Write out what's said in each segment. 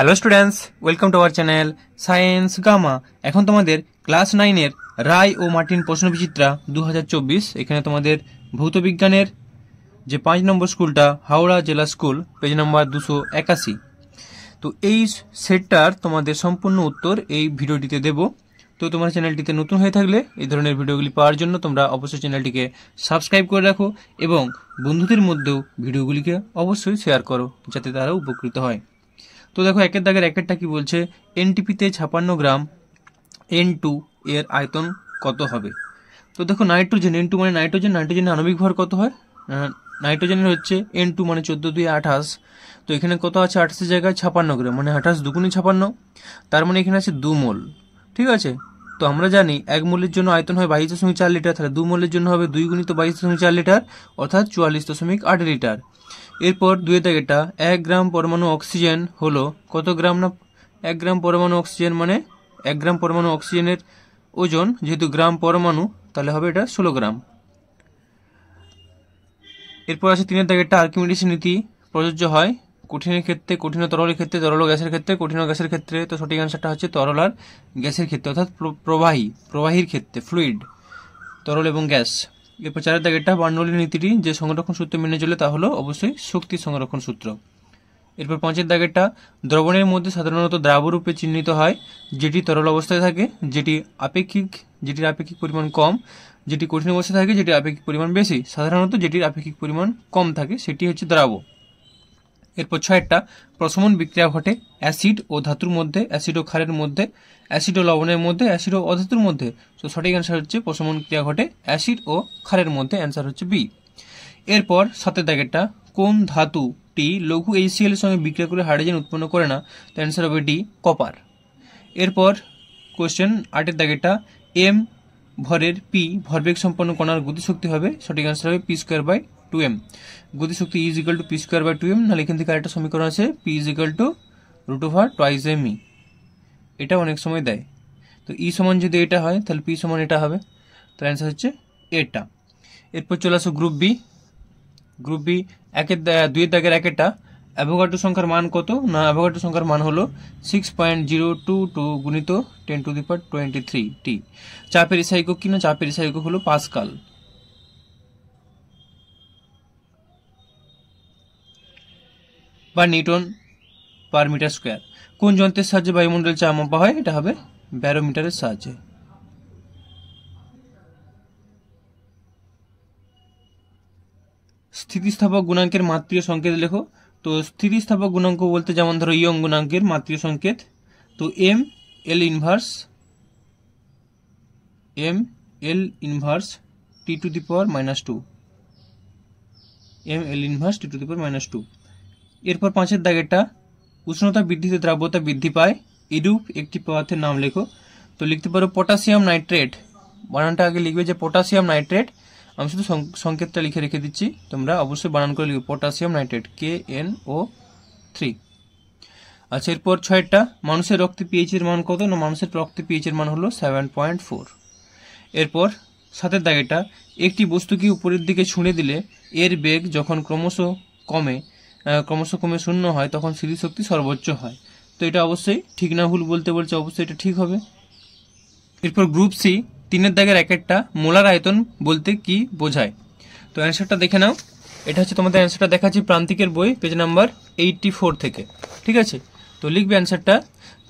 hello students welcome to our channel science gamma এখন তোমাদের class নাইনের রায় ও মার্টিন প্রশ্নবিচিত্রা দু এখানে তোমাদের ভৌতবিজ্ঞানের যে পাঁচ নম্বর স্কুলটা হাওড়া জেলা স্কুল পেজ নম্বর দুশো একাশি তো এই সেটটার তোমাদের সম্পূর্ণ উত্তর এই ভিডিওটিতে দেব তো তোমার চ্যানেলটিতে নতুন হয়ে থাকলে এই ধরনের ভিডিওগুলি পাওয়ার জন্য তোমরা অবশ্যই চ্যানেলটিকে সাবস্ক্রাইব করে রাখো এবং বন্ধুদের মধ্যেও ভিডিওগুলিকে অবশ্যই শেয়ার করো যাতে তারা উপকৃত হয় তো দেখো একের দাগের একেরটা কি বলছে এনটিপিতে ছাপান্ন গ্রাম এন টু এর আয়তন কত হবে তো দেখো নাইট্রোজেন এন টু মানে নাইট্রোজেন নাইট্রোজেনের আণবিক ভর কত হয় নাইট্রোজেনের হচ্ছে এন টু মানে চোদ্দো দুই আঠাশ তো এখানে কত আছে আঠাশের জায়গায় ছাপান্ন গ্রাম মানে আঠাশ দুগুণে ছাপান্ন তার মানে এখানে আছে দু মোল ঠিক আছে তো আমরা জানি এক মোলের জন্য আয়তন হয় বাইশ দশমিক চার লিটার তাহলে দু মোলের জন্য হবে দুই গুণিত বাইশ দশমিক চার লিটার অর্থাৎ চুয়াল্লিশ দশমিক আট লিটার এরপর দুয়ে এটা এক গ্রাম পরমাণু অক্সিজেন হলো কত গ্রাম না এক গ্রাম পরমাণু অক্সিজেন মানে এক গ্রাম পরমাণু অক্সিজেনের ওজন যেহেতু গ্রাম পরমাণু তাহলে হবে এটা ষোলো গ্রাম এরপর আছে তিনের এটা আর্কিমিডিস নীতি প্রযোজ্য হয় কঠিনের ক্ষেত্রে কঠিন তরলের ক্ষেত্রে তরল গ্যাসের ক্ষেত্রে কঠিন গ্যাসের ক্ষেত্রে তো সঠিক অ্যান্সারটা হচ্ছে তরল আর গ্যাসের ক্ষেত্রে অর্থাৎ প্রবাহী প্রবাহীর ক্ষেত্রে ফ্লুইড তরল এবং গ্যাস এরপর চারের এটা বার্নৌলি নীতিটি যে সংরক্ষণ সূত্র মেনে চলে তা হলো অবশ্যই শক্তি সংরক্ষণ সূত্র এরপর পাঁচের দাগেরটা দ্রবণের মধ্যে সাধারণত দ্রাবরূপে চিহ্নিত হয় যেটি তরল অবস্থায় থাকে যেটি আপেক্ষিক যেটির আপেক্ষিক পরিমাণ কম যেটি কঠিন অবস্থায় থাকে যেটি আপেক্ষিক পরিমাণ বেশি সাধারণত যেটির আপেক্ষিক পরিমাণ কম থাকে সেটি হচ্ছে দ্রাব এরপর ছয়েরটা প্রশমন বিক্রিয়া ঘটে অ্যাসিড ও ধাতুর মধ্যে অ্যাসিড ও ক্ষারের মধ্যে অ্যাসিড ও লবণের মধ্যে অ্যাসিড ও অধাতুর মধ্যে তো সঠিক অ্যান্সার হচ্ছে প্রশমন ক্রিয়া ঘটে অ্যাসিড ও ক্ষারের মধ্যে অ্যান্সার হচ্ছে বি এরপর সাতের দাগেরটা কোন ধাতুটি লঘু এইচসিএল এর সঙ্গে বিক্রিয়া করে হাইড্রোজেন উৎপন্ন করে না তো অ্যান্সার হবে ডি কপার এরপর কোয়েশ্চেন আটের দাগেরটা এম ভরের পি ভরবেগ সম্পন্ন কণার গতিশক্তি হবে সঠিক অ্যান্সার হবে পি স্কোয়ার বাই 2m গতিশক্তি E equal to p square by 2m নালিখিত কারেক্টর সমীকরণ আছে p ইকুয়াল টু √2m এটা অনেক সময় দেয় তো ই সমান যদি এটা হয় তাহলে p সমান এটা হবে তো অ্যানসার হচ্ছে এটা এরপর چلاছ গ্রুপ বি গ্রুপ বি একের দা দুই এর একেরটা অ্যাভোগাড্রো সংখ্যার মান কত না অ্যাভোগাড্রো সংখ্যার মান হলো 6.022 গুণিত 10 টু দি পাওয়ার 23 টি চাপ এর সাই โก কেন চাপ এর সাই โก হলো পাস্কাল বা নিউটন পার মিটার স্কোয়ার কোন যন্ত্রের সাহায্যে বায়ুমণ্ডল চাপ মাপা হয় এটা হবে ব্যারোমিটারের সাহায্যে স্থিতিস্থাপক গুণাঙ্কের মাতৃয় সংকেত লেখো তো স্থিতিস্থাপক গুণাঙ্ক বলতে যেমন ধরো ইয়ং e গুণাঙ্কের মাতৃয় সংকেত তো M L inverse M L inverse T to the power minus two M L inverse T to the power minus two এরপর পাঁচের দাগেরটা উষ্ণতা বৃদ্ধিতে দ্রাব্যতা বৃদ্ধি পায় এরূপ একটি পদার্থের নাম লেখো তো লিখতে পারো পটাশিয়াম নাইট্রেট বানানটা আগে লিখবে যে পটাশিয়াম নাইট্রেট আমি শুধু সংকেতটা লিখে রেখে দিচ্ছি তোমরা অবশ্যই বানান করে লিখবে potassium nitrate K N O three আচ্ছা এরপর ছয়টা মানুষের রক্তে পিএইচের মান কত না মানুষের রক্তে পিএইচের মান হলো সেভেন পয়েন্ট ফোর এরপর সাতের দাগেটা একটি বস্তুকে উপরের দিকে ছুঁড়ে দিলে এর বেগ যখন ক্রমশ কমে ক্রমশ কমে শূন্য হয় তখন স্মৃতিশক্তি সর্বোচ্চ হয় তো এটা অবশ্যই ঠিক না ভুল বলতে বলছে অবশ্যই এটা ঠিক হবে এরপর গ্রুপ সি তিনের দাগের এক একটা মোলার আয়তন বলতে কি বোঝায় তো অ্যান্সারটা দেখে নাও এটা হচ্ছে তোমাদের অ্যান্সারটা দেখাচ্ছি প্রান্তিকের বই পেজ নাম্বার এইটটি ফোর থেকে ঠিক আছে তো লিখবে অ্যান্সারটা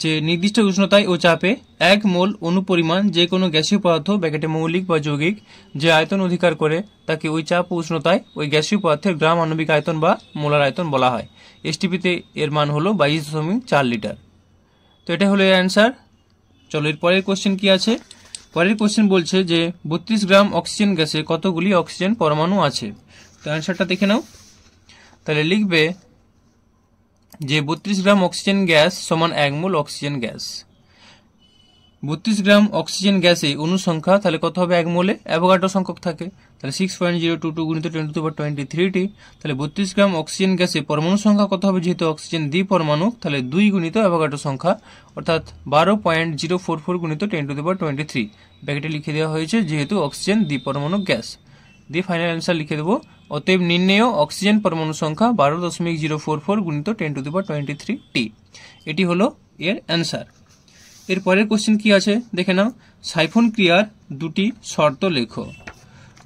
যে নির্দিষ্ট উষ্ণতায় ও চাপে এক মোল অনুপরিমাণ যে কোনো গ্যাসীয় পদার্থ ব্যাকেটে মৌলিক বা যৌগিক যে আয়তন অধিকার করে তাকে ওই চাপ ও উষ্ণতায় ওই গ্যাসীয় পদার্থের গ্রাম আণবিক আয়তন বা মোলার আয়তন বলা হয় এসটিপিতে এর মান হলো বাইশ দশমিক চার লিটার তো এটা হলো এর অ্যান্সার চলো এর পরের কোশ্চেন কি আছে পরের কোশ্চেন বলছে যে বত্রিশ গ্রাম অক্সিজেন গ্যাসে কতগুলি অক্সিজেন পরমাণু আছে তো অ্যান্সারটা দেখে নাও তাহলে লিখবে যে বত্রিশ গ্রাম অক্সিজেন গ্যাস সমান এক মোল অক্সিজেন গ্যাস বত্রিশ গ্রাম অক্সিজেন গ্যাসে অনুসংখ্যা তাহলে কত হবে এক মোলে অ্যাভোগাটো সংখ্যক থাকে তাহলে six point zero two two গুণিত টোয়েন্টি টু বা টোয়েন্টি থ্রিটি তাহলে বত্রিশ গ্রাম অক্সিজেন গ্যাসে পরমাণু সংখ্যা কত হবে যেহেতু অক্সিজেন দ্বি পরমাণু তাহলে দুই গুণিত অ্যাভোগাটো সংখ্যা অর্থাৎ বারো পয়েন্ট জিরো ফোর ফোর গুণিত টেন টু বা টোয়েন্টি থ্রি ব্যাগেটে লিখে দেওয়া হয়েছে যেহেতু অক্সিজেন দ্বি পরমাণু গ্যাস দিয়ে ফাইনাল অ্যান্সার লিখে দেবো অতএব নির্ণেয় অক্সিজেন পরমাণু সংখ্যা বারো দশমিক জিরো ফোর ফোর গুণিত ten to the power twenty three টি এটি হলো এর অ্যান্সার এর পরের কোশ্চেন কি আছে দেখে নাও সাইফোন ক্রিয়ার দুটি শর্ত লেখো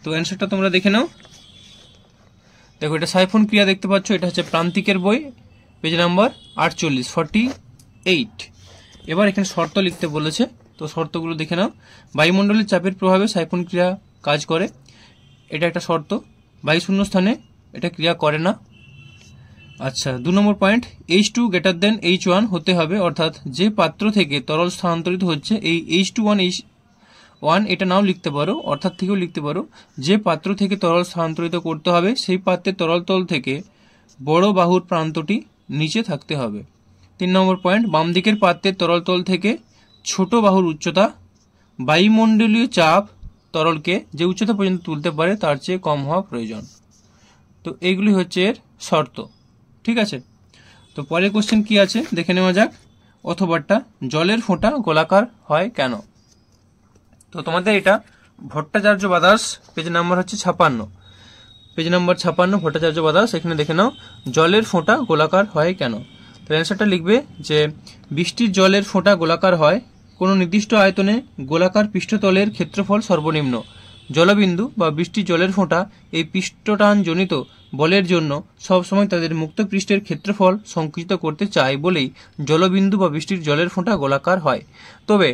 তো অ্যান্সারটা তোমরা দেখে নাও দেখো এটা সাইফোন ক্রিয়া দেখতে পাচ্ছ এটা হচ্ছে প্রান্তিকের বই পেজ নাম্বার আটচল্লিশ ফর্টি এইট এবার এখানে শর্ত লিখতে বলেছে তো শর্তগুলো দেখে নাও বায়ুমণ্ডলের চাপের প্রভাবে সাইফোন ক্রিয়া কাজ করে এটা একটা শর্ত বায়ু স্থানে এটা ক্রিয়া করে না আচ্ছা দু নম্বর point H two greater than H one হতে হবে অর্থাৎ যে পাত্র থেকে তরল স্থানান্তরিত হচ্ছে এই H two one H one এটা নাও লিখতে পারো অর্থাৎ থেকেও লিখতে পারো যে পাত্র থেকে তরল স্থানান্তরিত করতে হবে সেই পাত্রের তরল তল থেকে বড় বাহুর প্রান্তটি নিচে থাকতে হবে তিন নম্বর পয়েন্ট বাম দিকের পাত্রের তরল তল থেকে ছোট বাহুর উচ্চতা বায়ুমণ্ডলীয় চাপ তরলকে যে উচ্চতা পর্যন্ত তুলতে পারে তার চেয়ে কম হওয়া প্রয়োজন তো এইগুলি হচ্ছে এর শর্ত ঠিক আছে তো পরের কোশ্চেন কি আছে দেখে নেওয়া যাক অথবাটা জলের ফোঁটা গোলাকার হয় কেন তো তোমাদের এটা ভট্টাচার্য বাদাস পেজ নাম্বার হচ্ছে ছাপান্ন পেজ নাম্বার ছাপান্ন ভট্টাচার্য বাদাস এখানে দেখে নাও জলের ফোঁটা গোলাকার হয় কেন তো অ্যান্সারটা লিখবে যে বৃষ্টির জলের ফোঁটা গোলাকার হয় কোনো নির্দিষ্ট আয়তনে গোলাকার পৃষ্ঠতলের ক্ষেত্রফল সর্বনিম্ন জলবিন্দু বা বৃষ্টির জলের ফোঁটা এই পৃষ্ঠটানজনিত বলের জন্য সবসময় তাদের মুক্ত পৃষ্ঠের ক্ষেত্রফল সংকুচিত করতে চায় বলেই জলবিন্দু বা বৃষ্টির জলের ফোঁটা গোলাকার হয় তবে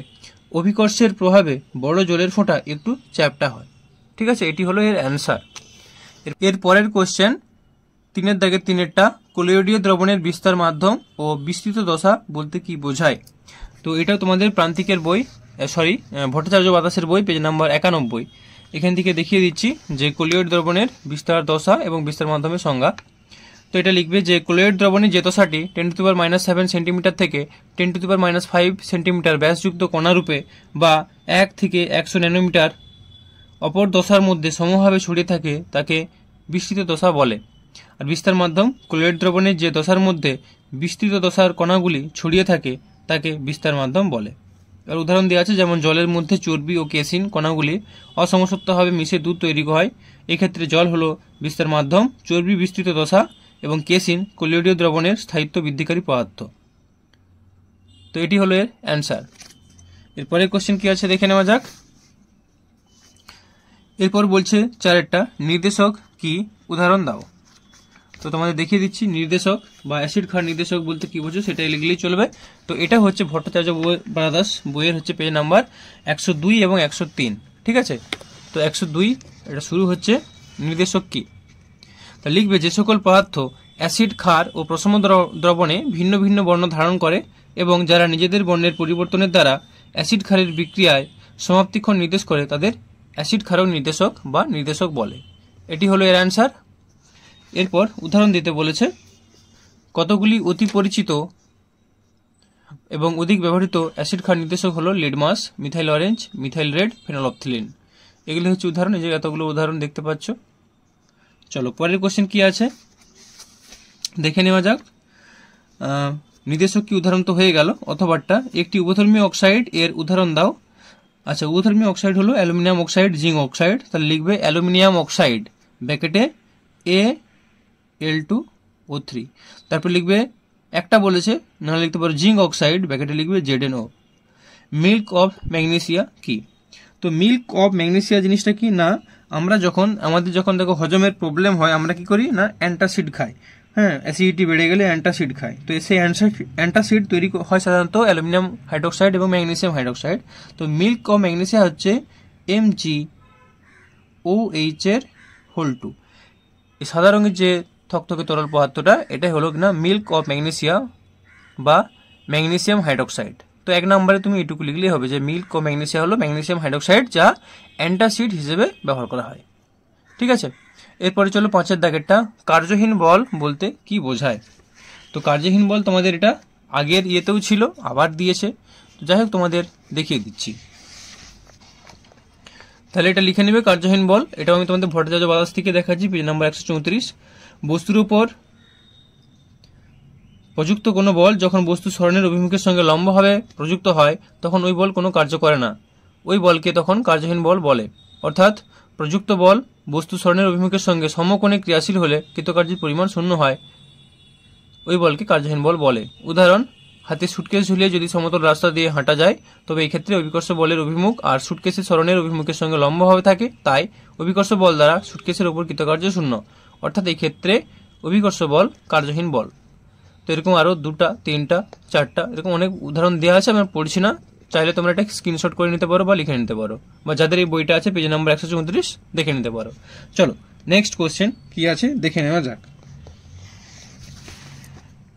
অভিকর্ষের প্রভাবে বড় জলের ফোঁটা একটু চ্যাপটা হয় ঠিক আছে এটি হলো এর অ্যান্সার এর পরের কোশ্চেন তিনের দাগের তিনেরটা কোলিওডীয় দ্রবণের বিস্তার মাধ্যম ও বিস্তৃত দশা বলতে কি বোঝায় তো এটাও তোমাদের প্রান্তিকের বই সরি ভট্টাচার্য বাতাসের বই পেজ নাম্বার একানব্বই এখান থেকে দেখিয়ে দিচ্ছি যে কোলিয়েট দ্রবণের বিস্তার দশা এবং বিস্তার মাধ্যমে সংজ্ঞা তো এটা লিখবে যে কোলোয়েড দ্রবণের যে দশাটি ten to power minus seven centimetre থেকে ten to power minus five centimetre ব্যাসযুক্ত কণারূপে বা এক থেকে একশো ন্যানোমিটার অপর দশার মধ্যে সমভাবে ছড়িয়ে থাকে তাকে বিস্তৃত দশা বলে আর বিস্তার মাধ্যম কোলোয়েড দ্রবণের যে দশার মধ্যে বিস্তৃত দশার কণাগুলি ছড়িয়ে থাকে তাকে বিস্তার মাধ্যম বলে এর উদাহরণ দেওয়া আছে যেমন জলের মধ্যে চর্বি ও কেসিন কণাগুলি অসমসত্বভাবে মিশে দুধ তৈরি হয় এক্ষেত্রে জল হলো বিস্তার মাধ্যম চর্বি বিস্তৃত দশা এবং কেসিন কোলিওডীয় দ্রবণের স্থায়িত্ব বৃদ্ধিকারী পদার্থ তো এটি হলো এর অ্যান্সার এরপরে কোশ্চেন কী আছে দেখে নেওয়া যাক এরপর বলছে চারেরটা নির্দেশক কি উদাহরণ দাও তো তোমাদের দেখিয়ে দিচ্ছি নির্দেশক বা অ্যাসিড খার নির্দেশক বলতে কী বোঝো সেটাই লিখলেই চলবে তো এটা হচ্ছে ভট্টাচার্য ব্রাদার্স বইয়ের হচ্ছে পেজ নাম্বার একশো দুই এবং একশো তিন ঠিক আছে তো একশো দুই এটা শুরু হচ্ছে নির্দেশক কি তা লিখবে যে সকল পদার্থ অ্যাসিড ক্ষার ও প্রসম দ্রবণে ভিন্ন ভিন্ন বর্ণ ধারণ করে এবং যারা নিজেদের বর্ণের পরিবর্তনের দ্বারা অ্যাসিড খারের বিক্রিয়ায় সমাপ্তিক্ষণ নির্দেশ করে তাদের অ্যাসিড খারক নির্দেশক বা নির্দেশক বলে এটি হলো এর অ্যান্সার এরপর উদাহরণ দিতে বলেছে কতগুলি অতি পরিচিত এবং অধিক ব্যবহৃত অ্যাসিড খাওয়ার নির্দেশক হলো litmus methyl orange methyl red phenolphthalein এগুলি হচ্ছে উদাহরণ এই যে এতগুলো উদাহরণ দেখতে পাচ্ছ চলো পরের কোশ্চেন কি আছে দেখে নেওয়া যাক নির্দেশক কি উদাহরণ তো হয়ে গেল অথবাটা একটি উভধর্মী অক্সাইড এর উদাহরণ দাও আচ্ছা উপধর্মীয় অক্সাইড হলো অ্যালুমিনিয়াম অক্সাইড জিঙ্ক অক্সাইড তাহলে লিখবে অ্যালুমিনিয়াম অক্সাইড ব্যাকেটে A L two O three তারপর লিখবে একটা বলেছে নাহলে লিখতে পারো জিঙ্ক অক্সাইড ব্যাকেটে লিখবে Z N O milk of magnesia কি তো মিল্ক অফ ম্যাগনেসিয়া জিনিসটা কি না আমরা যখন আমাদের যখন দেখো হজমের প্রবলেম হয় আমরা কি করি না অ্যান্টাসিড খাই হ্যাঁ অ্যাসিডিটি বেড়ে গেলে অ্যান্টাসিড খায় তো সেই অ্যান্টাসিড তৈরি হয় সাধারণত অ্যালুমিনিয়াম হাইড্রোক্সাইড এবং ম্যাগনেসিয়াম হাইড্রোক্সাইড তো মিল্ক অফ ম্যাগনেসিয়া হচ্ছে এম জি ও এইচ এর হোল টু সাদা রঙের যে থকথকে তরল পদার্থটা এটাই হলো কিনা মিল্ক অফ ম্যাগনেসিয়া বা ম্যাগনেসিয়াম হাইড্রোক্সাইড তো এক নম্বরে তুমি এটুকু লিখলেই হবে যে মিল্ক ও ম্যাগনেসিয়া হলো ম্যাগনেসিয়াম হাইড্রোক্সাইড যা অ্যান্টাসিড হিসেবে ব্যবহার করা হয় ঠিক আছে এরপরে চলো পাঁচের দাগেরটা কার্যহীন বল বলতে কি বোঝায় তো কার্যহীন বল তোমাদের এটা আগের ইয়েতেও ছিল আবার দিয়েছে তো যাই হোক তোমাদের দেখিয়ে দিচ্ছি তাহলে এটা লিখে নেবে কার্যহীন বল এটাও আমি তোমাদের ভট্টাচার্য বাদাস থেকে দেখাচ্ছি পেজ নাম্বার একশো চৌত্রিশ বস্তুর উপর প্রযুক্ত কোনো বল যখন বস্তু স্মরণের অভিমুখের সঙ্গে লম্বভাবে প্রযুক্ত হয় তখন ওই বল কোনো কার্য করে না ওই বলকে তখন কার্যহীন বল বলে অর্থাৎ প্রযুক্ত বল বস্তু স্মরণের অভিমুখের সঙ্গে সমকোণে ক্রিয়াশীল হলে কৃতকার্যের পরিমাণ শূন্য হয় ওই বলকে কার্যহীন বল বলে উদাহরণ হাতে সুটকেস ঝুলিয়ে যদি সমতল রাস্তা দিয়ে হাঁটা যায় তবে এক্ষেত্রে অভিকর্ষ বলের অভিমুখ আর সুটকেসের স্মরণের অভিমুখের সঙ্গে লম্বভাবে থাকে তাই অভিকর্ষ বল দ্বারা সুটকেসের ওপর কৃতকার্য শূন্য অর্থাৎ এক্ষেত্রে অভিকর্ষ বল কার্যহীন বল তো এরকম আরও দুটা তিনটা চারটা এরকম অনেক উদাহরণ দেওয়া আছে আমি পড়ছি না চাইলে তোমরা এটা স্ক্রিনশট করে নিতে পারো বা লিখে নিতে পারো বা যাদের এই বইটা আছে পেজ নাম্বার একশো চৌত্রিশ দেখে নিতে পারো চলো নেক্সট কোশ্চেন কী আছে দেখে নেওয়া যাক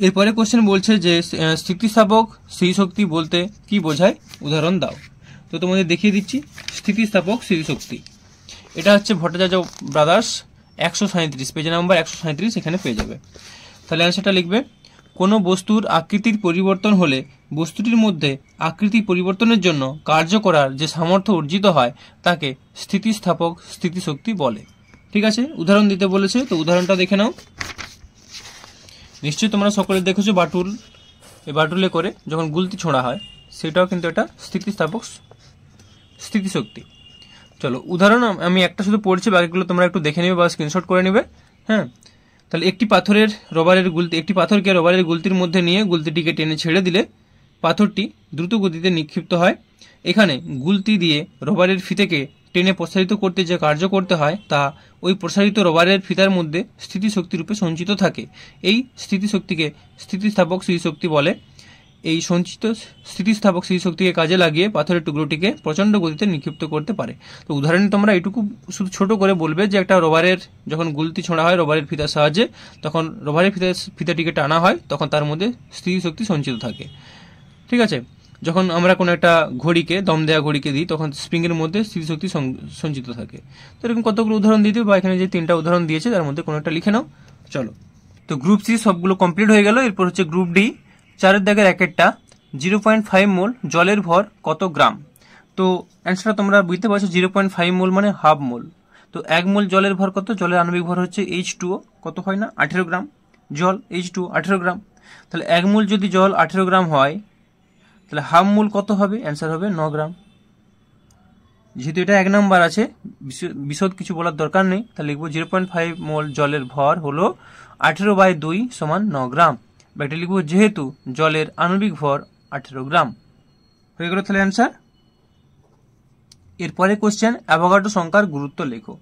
এরপরে কোশ্চেন বলছে যে স্থিতিস্থাপক শক্তি বলতে কি বোঝায় উদাহরণ দাও তো তোমাদের দেখিয়ে দিচ্ছি স্থিতিস্থাপক শক্তি এটা হচ্ছে ভট্টাচার্য ব্রাদার্স একশো সাঁত্রিশ পেজ নাম্বার একশো সাঁত্রিশ এখানে পেয়ে যাবে তাহলে অ্যান্সারটা লিখবে কোনো বস্তুর আকৃতির পরিবর্তন হলে বস্তুটির মধ্যে আকৃতি পরিবর্তনের জন্য কার্য করার যে সামর্থ্য অর্জিত হয় তাকে স্থিতিস্থাপক স্থিতিশক্তি বলে ঠিক আছে উদাহরণ দিতে বলেছে তো উদাহরণটা দেখে নাও নিশ্চয়ই তোমরা সকলে দেখেছো বাটুল এই বাটুলে করে যখন গুলতি ছোঁড়া হয় সেটাও কিন্তু এটা স্থিতিস্থাপক স্থিতিশক্তি চলো উদাহরণ আমি একটা শুধু পড়ছি বাকিগুলো তোমরা একটু দেখে নেবে বা স্ক্রিনশট করে নেবে হ্যাঁ তাহলে একটি পাথরের রবারের গুলতি একটি পাথরকে রবারের গুলতির মধ্যে নিয়ে গুলতিটিকে টেনে ছেড়ে দিলে পাথরটি দ্রুত গতিতে নিক্ষিপ্ত হয় এখানে গুলতি দিয়ে রবারের ফিতেকে টেনে প্রসারিত করতে যে কার্য করতে হয় তা ওই প্রসারিত রবারের ফিতার মধ্যে স্থিতিশক্তিরূপে সঞ্চিত থাকে এই স্থিতিশক্তিকে স্থিতিস্থাপক স্মৃতিশক্তি বলে এই সঞ্চিত স্থিতিস্থাপক স্মৃতিশক্তিকে কাজে লাগিয়ে পাথরের টুকরোটিকে প্রচণ্ড গতিতে নিক্ষিপ্ত করতে পারে তো উদাহরণে তোমরা এটুকু শুধু ছোট করে বলবে যে একটা রবারের যখন গুলতি ছোঁড়া হয় রবারের ফিতার সাহায্যে তখন রবারের ফিতা ফিতাটিকে টানা হয় তখন তার মধ্যে স্থিতিশক্তি সঞ্চিত থাকে ঠিক আছে যখন আমরা কোনো একটা ঘড়িকে দম দেওয়া ঘড়িকে দিই তখন স্প্রিংয়ের মধ্যে স্থিতিশক্তি সঞ্চিত থাকে তো এরকম কতগুলো উদাহরণ দিতে বা এখানে যে তিনটা উদাহরণ দিয়েছে তার মধ্যে কোনো একটা লিখে নাও চলো তো গ্রুপ সি সবগুলো কমপ্লিট হয়ে গেল এরপর হচ্ছে গ্রুপ ডি চারের দাগের র্যাকেটটা জিরো পয়েন্ট ফাইভ মোল জলের ভর কত গ্রাম তো অ্যান্সারটা তোমরা বুঝতে পারছো জিরো পয়েন্ট ফাইভ মোল মানে হাফ মোল তো এক মোল জলের ভর কত জলের আণবিক ভর হচ্ছে এইচ টুও কত হয় না আঠেরো গ্রাম জল এইচ টু আঠেরো গ্রাম তাহলে এক মোল যদি জল আঠেরো গ্রাম হয় তাহলে হাফ মূল কত হবে অ্যান্সার হবে ন গ্রাম যেহেতু এটা এক নাম্বার আছে বিশদ কিছু বলার দরকার নেই তাহলে লিখবো জিরো পয়েন্ট ফাইভ মোল জলের ভর হলো আঠেরো বাই দুই সমান ন গ্রাম বা এটা লিখবো যেহেতু জলের আণবিক ভর আঠেরো গ্রাম হয়ে গেল তাহলে অ্যান্সার এরপরে কোশ্চেন অ্যাভোগাড্রো সংখ্যার গুরুত্ব লেখো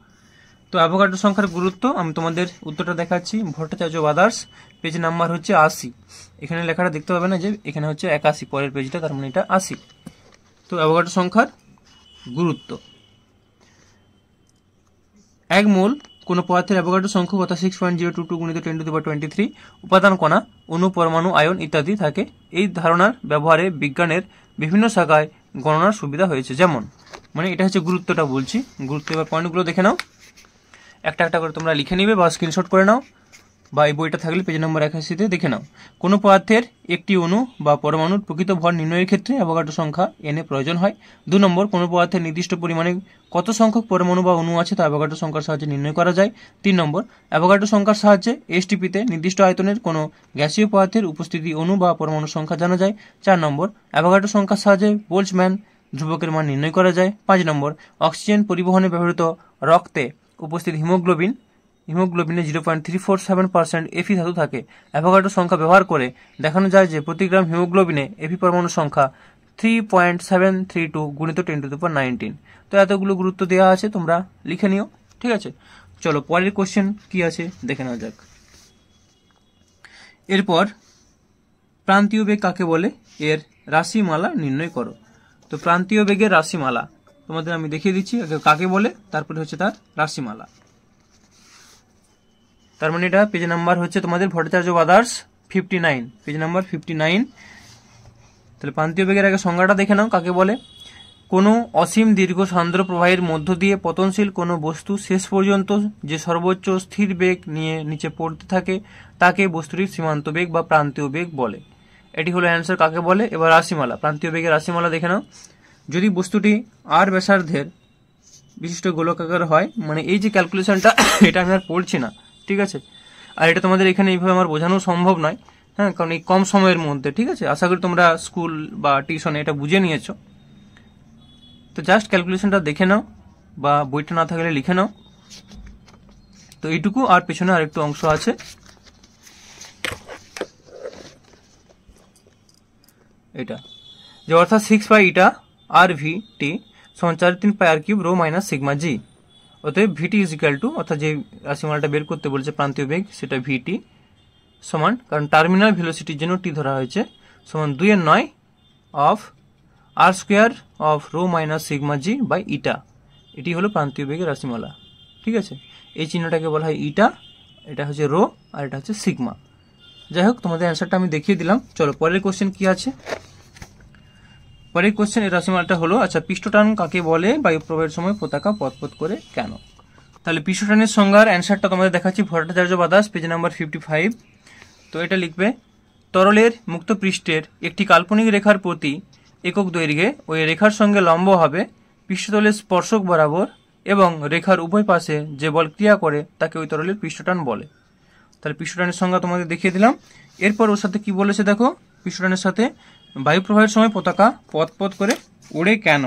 তো অ্যাভোকাডো সংখ্যার গুরুত্ব আমি তোমাদের উত্তরটা দেখাচ্ছি ভট্টাচার্য বাদার্স পেজ নাম্বার হচ্ছে আশি এখানে লেখাটা দেখতে পাবে না যে এখানে হচ্ছে একাশি পরের পেজটা তার মানে এটা আশি তো অ্যাভোকাডো সংখ্যার গুরুত্ব এক মূল কোনো পদার্থের অ্যাভোকাডো সংখ্যা কথা six point zero two two গুণিত ten to the power twenty three উপাদান কণা অনুপরমাণু পরমাণু আয়ন ইত্যাদি থাকে এই ধারণার ব্যবহারে বিজ্ঞানের বিভিন্ন শাখায় গণনার সুবিধা হয়েছে যেমন মানে এটা হচ্ছে গুরুত্বটা বলছি গুরুত্ব এবার পয়েন্টগুলো দেখে নাও একটা একটা করে তোমরা লিখে নিবে বা স্ক্রিনশট করে নাও বা এই বইটা থাকলে পেজ নম্বর একাশিতে দেখে নাও কোনো পদার্থের একটি অণু বা পরমাণুর প্রকৃত ভর নির্ণয়ের ক্ষেত্রে অবকাঠামো সংখ্যা এনে প্রয়োজন হয় দু নম্বর কোনো পদার্থের নির্দিষ্ট পরিমাণে কত সংখ্যক পরমাণু বা অণু আছে তা অবকাঠামো সংখ্যার সাহায্যে নির্ণয় করা যায় তিন নম্বর অবকাঠামো সংখ্যার সাহায্যে এসটিপিতে নির্দিষ্ট আয়তনের কোনো গ্যাসীয় পদার্থের উপস্থিতি অণু বা পরমাণুর সংখ্যা জানা যায় চার নম্বর অবকাঠামো সংখ্যার সাহায্যে বোলসম্যান ধ্রুবকের মান নির্ণয় করা যায় পাঁচ নম্বর অক্সিজেন পরিবহনে ব্যবহৃত রক্তে উপস্থিত হিমোগ্লোবিন হিমোগ্লোবিনে zero point three four seven percent F E ধাতু থাকে অ্যাভোকাডো সংখ্যা ব্যবহার করে দেখানো যায় যে প্রতি গ্রাম হিমোগ্লোবিনে এফি পরমাণু সংখ্যা three point seven three two গুণিত টেন টু দু নাইনটিন তো এতগুলো গুরুত্ব দেওয়া আছে তোমরা লিখে নিও ঠিক আছে চলো পরের কোশ্চেন কি আছে দেখে নেওয়া যাক এরপর প্রান্তীয় বেগ কাকে বলে এর রাশিমালা নির্ণয় করো তো প্রান্তীয় বেগের রাশিমালা তোমাদের আমি দেখিয়ে দিচ্ছি কাকে বলে তারপরে হচ্ছে তার রাশিমালা তার মানে এটা পেজ নাম্বার হচ্ছে তোমাদের Bhattacharya others fifty nine page number fifty nine তাহলে প্রান্তীয় বেগের আগে সংজ্ঞাটা দেখে নাও কাকে বলে কোনো অসীম দীর্ঘ সান্দ্র প্রবাহের মধ্য দিয়ে পতনশীল কোনো বস্তু শেষ পর্যন্ত যে সর্বোচ্চ স্থির বেগ নিয়ে নিচে পড়তে থাকে তাকে বস্তুটির সীমান্ত বেগ বা প্রান্তীয় বেগ বলে এটি হলো অ্যান্সার কাকে বলে এবার রাশিমালা প্রান্তীয় বেগের রাশিমালা দেখে নাও যদি বস্তুটি আর ব্যাসার্ধের বিশিষ্ট গোলকাকার হয় মানে এই যে ক্যালকুলেশনটা এটা আমি আর পড়ছি না ঠিক আছে আর এটা তোমাদের এখানে এইভাবে আমার বোঝানো সম্ভব নয় হ্যাঁ কারণ এই কম সময়ের মধ্যে ঠিক আছে আশা করি তোমরা স্কুল বা টিউশনে এটা বুঝে নিয়েছো তো জাস্ট ক্যালকুলেশনটা দেখে নাও বা বইটা না থাকলে লিখে নাও তো এইটুকু আর পেছনে আরেকটু অংশ আছে এটা যে অর্থাৎ six by eta R V T সমান চার তিন pi R cube rho minus sigma G অতএব ভিটি ইজ ইকাল টু অর্থাৎ যে রাশিমালাটা বের করতে বলছে প্রান্তীয় বেগ সেটা ভিটি সমান কারণ টার্মিনাল ভেলোসিটির জন্য টি ধরা হয়েছে সমান দুই এর নয় of R square of rho minus sigma G by eta এটি হলো প্রান্তীয় বেগের রাশিমালা ঠিক আছে এই চিহ্নটাকে বলা হয় ইটা এটা হচ্ছে রো আর এটা হচ্ছে সিগমা যাই হোক তোমাদের অ্যান্সারটা আমি দেখিয়ে দিলাম চলো পরের কোশ্চেন কি আছে পরের কোশ্চেন এর রাশিমালাটা হলো আচ্ছা পিষ্টটান কাকে বলে বায়ুপ্রবাহের সময় পতাকা পথপথ করে কেন তাহলে পিষ্টটানের সংজ্ঞার অ্যান্সারটা তোমাদের দেখাচ্ছি Bhattacharya brothers page number fifty five তো এটা লিখবে তরলের মুক্ত পৃষ্ঠের একটি কাল্পনিক রেখার প্রতি একক দৈর্ঘ্যে ওই রেখার সঙ্গে লম্ব হবে পৃষ্ঠতলের স্পর্শক বরাবর এবং রেখার উভয় পাশে যে বল ক্রিয়া করে তাকে ওই তরলের পৃষ্ঠটান বলে তাহলে পৃষ্ঠটানের সংজ্ঞা তোমাদের দেখিয়ে দিলাম এরপর ওর সাথে কি বলেছে দেখো পৃষ্ঠটানের সাথে বায়ুপ্রবাহের সময় পতাকা পথ পথ করে ওড়ে কেন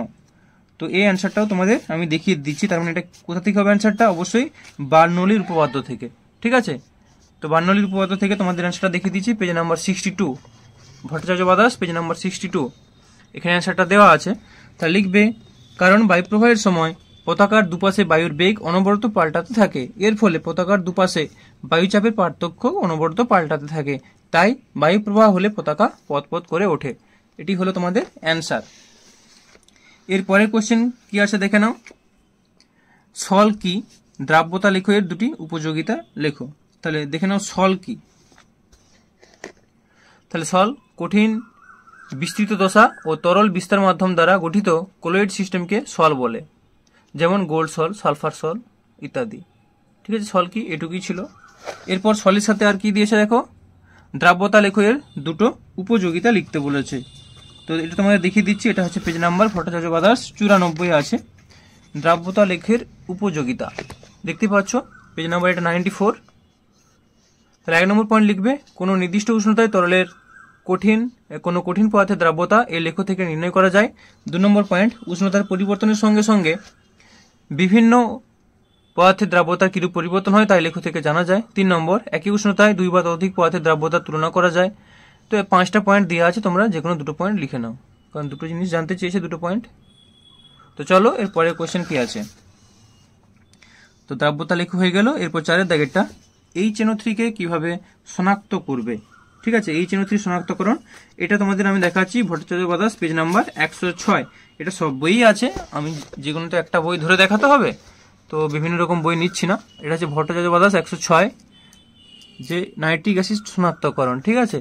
তো এই অ্যান্সারটাও তোমাদের আমি দেখিয়ে দিচ্ছি তার মানে এটা কোথা থেকে হবে অ্যান্সারটা অবশ্যই বার্নলির উপপাদ্য থেকে ঠিক আছে তো বার্নলির উপপাদ্য থেকে তোমাদের অ্যান্সারটা দেখিয়ে দিচ্ছি page number sixty two Bhattacharya brothers page number sixty two এখানে অ্যান্সারটা দেওয়া আছে তা লিখবে কারণ বায়ুপ্রবাহের সময় পতাকার দুপাশে বায়ুর বেগ অনবরত পাল্টাতে থাকে এর ফলে পতাকার দুপাশে বায়ুচাপের পার্থক্য অনবরত পাল্টাতে থাকে তাই বায়ুপ্রবাহ হলে পতাকা পথপথ করে ওঠে এটি হলো তোমাদের অ্যান্সার এর পরের কোশ্চেন কি আছে দেখে নাও সল কি দ্রাব্যতা লেখো এর দুটি উপযোগিতা লেখো তাহলে দেখে নাও সল কি তাহলে সল কঠিন বিস্তৃত দশা ও তরল বিস্তার মাধ্যম দ্বারা গঠিত কোলোয়েড সিস্টেমকে সল বলে যেমন গোল্ড সল সালফার সল ইত্যাদি ঠিক আছে সল কি এটুকুই ছিল এরপর সলের সাথে আর কি দিয়েছে দেখো দ্রাব্যতা লেখের দুটো উপযোগিতা লিখতে বলেছে তো এটা তোমাদের দেখিয়ে দিচ্ছি এটা হচ্ছে পেজ নাম্বার ভট্টাচার্য বাদার্স চুরানব্বই আছে দ্রাব্যতা লেখের উপযোগিতা দেখতে পাচ্ছ পেজ নাম্বার এটা নাইনটি ফোর তাহলে এক নম্বর পয়েন্ট লিখবে কোনো নির্দিষ্ট উষ্ণতায় তরলের কঠিন কোনো কঠিন পদার্থের দ্রাব্যতা এ লেখ থেকে নির্ণয় করা যায় দু নম্বর পয়েন্ট উষ্ণতার পরিবর্তনের সঙ্গে সঙ্গে বিভিন্ন পদার্থের দ্রাব্যতার কিরূপ পরিবর্তন হয় তাই লেখ থেকে জানা যায় তিন নম্বর একই উষ্ণতায় দুই বা অধিক পদার্থের দ্রাব্যতার তুলনা করা যায় তো পাঁচটা পয়েন্ট দেওয়া আছে তোমরা যে কোনো দুটো পয়েন্ট লিখে নাও কারণ দুটো জিনিস জানতে চেয়েছে দুটো পয়েন্ট তো চলো এরপরের কোয়েশ্চেন কি আছে তো দ্রাব্যতা লেখা হয়ে গেল এরপর চারের দাগেরটা এই চেনো থ্রিকে কীভাবে শনাক্ত করবে ঠিক আছে এই চেনো থ্রি শনাক্তকরণ এটা তোমাদের আমি দেখাচ্ছি ভট্টাচার্য বাদাস পেজ নাম্বার একশো ছয় এটা সব বইই আছে আমি যে কোনো তো একটা বই ধরে দেখাতে হবে তো বিভিন্ন রকম বই নিচ্ছি না এটা হচ্ছে ভট্টাচার্য বাদাস একশো ছয় যে নাইট্রিক অ্যাসিড শনাক্তকরণ ঠিক আছে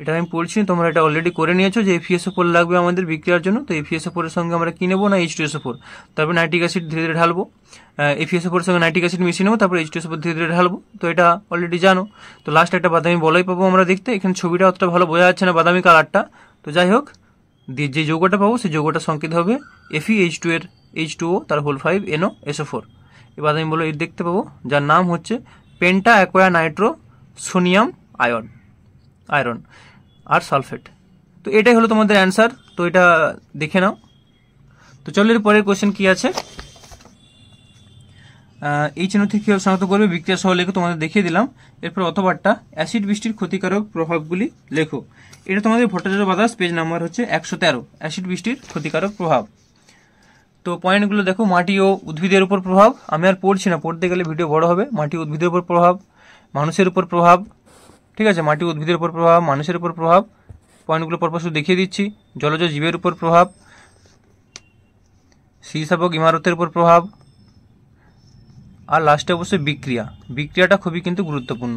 এটা আমি বলছি তোমরা এটা অলরেডি করে নিয়েছো যে এফিএসও ফোর লাগবে আমাদের বিক্রিয়ার জন্য তো এফিএসও ফোরের সঙ্গে আমরা কি নেবো না এইচ টু ফোর তারপর নাইট্রিক অ্যাসিড ধীরে ধীরে ঢালবো এফিএসও ফোরের সঙ্গে নাইট্রিক অ্যাসিড মিশিয়ে নেবো তারপর এইচ টু ফোর ধীরে ধীরে ঢালবো তো এটা অলরেডি জানো তো লাস্ট একটা বাদামি বলাই পাবো আমরা দেখতে এখানে ছবিটা অতটা ভালো বোঝা যাচ্ছে না বাদামি কালারটা তো যাই হোক যে যোগটা পাবো সেই যোগটা সংকেত হবে এফি এইচ টু এর এইচ টু ও তার whole five N O S O four এবার আমি বলবো এর দেখতে পাবো যার নাম হচ্ছে penta aqua nitrosonium iron iron আর সালফেট তো এটাই হলো তোমাদের অ্যান্সার তো এটা দেখে নাও তো চলো এর পরের কোয়েশ্চেন কী আছে এই চিহ্ন থেকে কীভাবে শনাক্ত করবে বিক্রিয়া সহ লেখো তোমাদের দেখিয়ে দিলাম এরপর অথবারটা অ্যাসিড বৃষ্টির ক্ষতিকারক প্রভাবগুলি লেখো এটা তোমাদের ভট্টাচার্য বাদাস পেজ নাম্বার হচ্ছে একশো তেরো অ্যাসিড বৃষ্টির ক্ষতিকারক প্রভাব তো পয়েন্টগুলো দেখো মাটি ও উদ্ভিদের উপর প্রভাব আমি আর পড়ছি না পড়তে গেলে ভিডিও বড় হবে মাটি উদ্ভিদের উপর প্রভাব মানুষের উপর প্রভাব ঠিক আছে মাটি উদ্ভিদের উপর প্রভাব মানুষের উপর প্রভাব পয়েন্টগুলো পরপর শুধু দেখিয়ে দিচ্ছি জলজ জীবের উপর প্রভাব শীর্ষাপক ইমারতের উপর প্রভাব আর লাস্টে অবশ্যই বিক্রিয়া বিক্রিয়াটা খুবই কিন্তু গুরুত্বপূর্ণ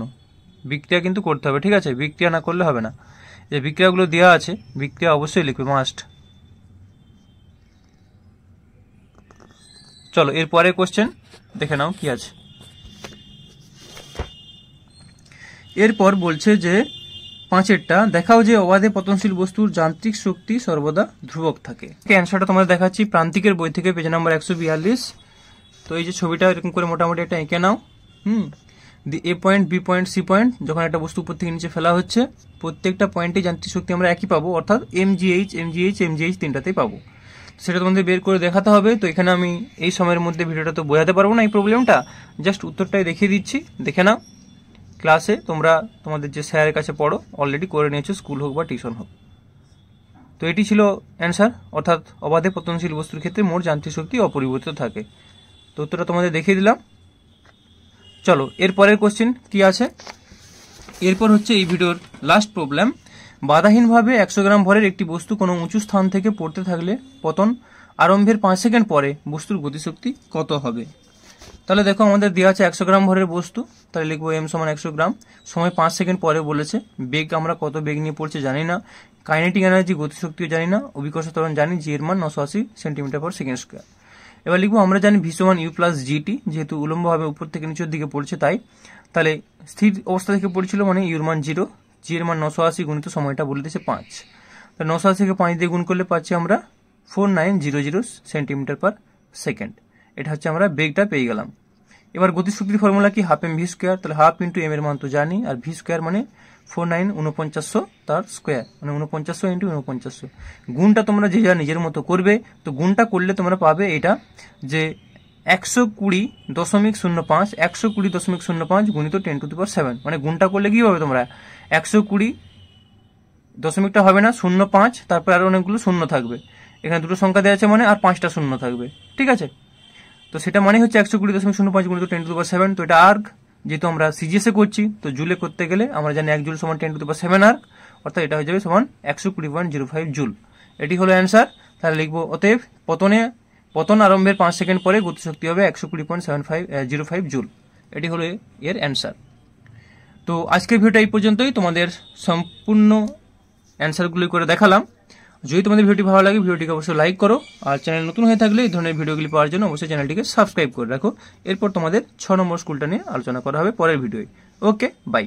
বিক্রিয়া কিন্তু করতে হবে ঠিক আছে বিক্রিয়া না করলে হবে না যে বিক্রিয়াগুলো দেওয়া আছে বিক্রিয়া অবশ্যই লিখবে মাস্ট চলো এরপরে কোশ্চেন দেখে নাও কি আছে এরপর বলছে যে পাঁচেরটা দেখাও যে অবাধে পতনশীল বস্তুর যান্ত্রিক শক্তি সর্বদা ধ্রুবক থাকে অ্যান্সারটা তোমাদের দেখাচ্ছি প্রান্তিকের বই থেকে পেজ নাম্বার একশো বিয়াল্লিশ তো এই যে ছবিটা এরকম করে মোটামুটি একটা এঁকে নাও hmm the A point B point C point যখন একটা বস্তু উপর থেকে নিচে ফেলা হচ্ছে প্রত্যেকটা পয়েন্টে যান্ত্রিক শক্তি আমরা একই পাবো অর্থাৎ M M G G H H M G H তিনটাতেই পাবো সেটা তোমাদের বের করে দেখাতে হবে তো এখানে আমি এই সময়ের মধ্যে ভিডিওটা তো বোঝাতে পারবো না এই প্রবলেমটা জাস্ট উত্তরটাই দেখিয়ে দিচ্ছি দেখে নাও ক্লাসে তোমরা তোমাদের যে স্যারের কাছে পড়ো অলরেডি করে নিয়েছো স্কুল হোক বা টিউশন হোক তো এটি ছিল অ্যান্সার অর্থাৎ অবাধে পতনশীল বস্তুর ক্ষেত্রে মোট যান্ত্রিক শক্তি অপরিবর্তিত থাকে তো উত্তরটা তোমাদের দেখিয়ে দিলাম চলো এরপরের কোশ্চেন কি আছে এরপর হচ্ছে এই ভিডিওর লাস্ট প্রবলেম বাধাহীনভাবে একশো গ্রাম ভরের একটি বস্তু কোনো উঁচু স্থান থেকে পড়তে থাকলে পতন আরম্ভের পাঁচ সেকেন্ড পরে বস্তুর গতিশক্তি কত হবে তাহলে দেখো আমাদের দেওয়া আছে একশো গ্রাম ভরের বস্তু তাহলে লিখবো এম সমান একশো গ্রাম সময় পাঁচ সেকেন্ড পরে বলেছে বেগ আমরা কত বেগ নিয়ে পড়ছে জানি না কাইনেটিক এনার্জি গতিশক্তিও জানি না অভিকর্ষ ত্বরণ জানি জি এর মান নশো আশি সেন্টিমিটার পর সেকেন্ড স্কোয়ার এবার লিখবো আমরা জানি ভি ইউ প্লাস জিটি যেহেতু উলম্বভাবে উপর থেকে নিচের দিকে পড়ছে তাই তাহলে স্থির অবস্থা থেকে পড়ছিল মানে ইউর মান জিরো জি এর মান নশো আশি গুণিত সময়টা বলে দিয়েছে পাঁচ তো নশো আশিকে পাঁচ দিয়ে গুণ করলে পাচ্ছি আমরা four nine zero zero centimetre per second এটা হচ্ছে আমরা বেগটা পেয়ে গেলাম এবার গতিশক্তির ফর্মুলা কি হাফ এম ভি স্কোয়ার তাহলে হাফ ইন্টু এম এর মান তো জানি আর ভি স্কোয়ার মানে ফোর নাইন উনপঞ্চাশশো তার স্কোয়ার মানে উনপঞ্চাশশো ইন্টু উনপঞ্চাশশো গুণটা তোমরা যে যা নিজের মতো করবে তো গুণটা করলে তোমরা পাবে এটা যে একশো কুড়ি দশমিক শূন্য পাঁচ একশো কুড়ি দশমিক শূন্য পাঁচ গুণিত টেন টু দি সেভেন মানে গুণটা করলে কী হবে তোমরা একশো কুড়ি দশমিকটা হবে না শূন্য পাঁচ তারপরে আরও অনেকগুলো শূন্য থাকবে এখানে দুটো সংখ্যা দেওয়া আছে মানে আর পাঁচটা শূন্য থাকবে ঠিক আছে তো সেটা মানে হচ্ছে একশো কুড়ি দশমিক শূন্য পাঁচ গুণিত টেন টু পাওয়ার সেভেন তো এটা আর্ক যেহেতু আমরা সিজিএসে করছি তো জুলে করতে গেলে আমরা জানি এক জুল সমান ten to power seven erg অর্থাৎ এটা হয়ে যাবে সমান একশো কুড়ি পয়েন্ট জিরো ফাইভ জুল এটি হলো অ্যান্সার তাহলে লিখবো অতএব পতনে পতন আরম্ভের পাঁচ সেকেন্ড পরে গতিশক্তি হবে একশো কুড়ি point seven five zero five joule এটি হলো এর অ্যান্সার তো আজকের ভিডিওটা এই পর্যন্তই তোমাদের সম্পূর্ণ অ্যান্সারগুলি করে দেখালাম যদি তোমাদের ভিডিওটি ভালো লাগে ভিডিওটিকে অবশ্যই লাইক করো আর চ্যানেল নতুন হয়ে থাকলে এই ধরনের ভিডিওগুলি পাওয়ার জন্য অবশ্যই চ্যানেলটিকে সাবস্ক্রাইব করে রাখো এরপর তোমাদের ছ নম্বর স্কুলটা নিয়ে আলোচনা করা হবে পরের ভিডিওয় ওকে বাই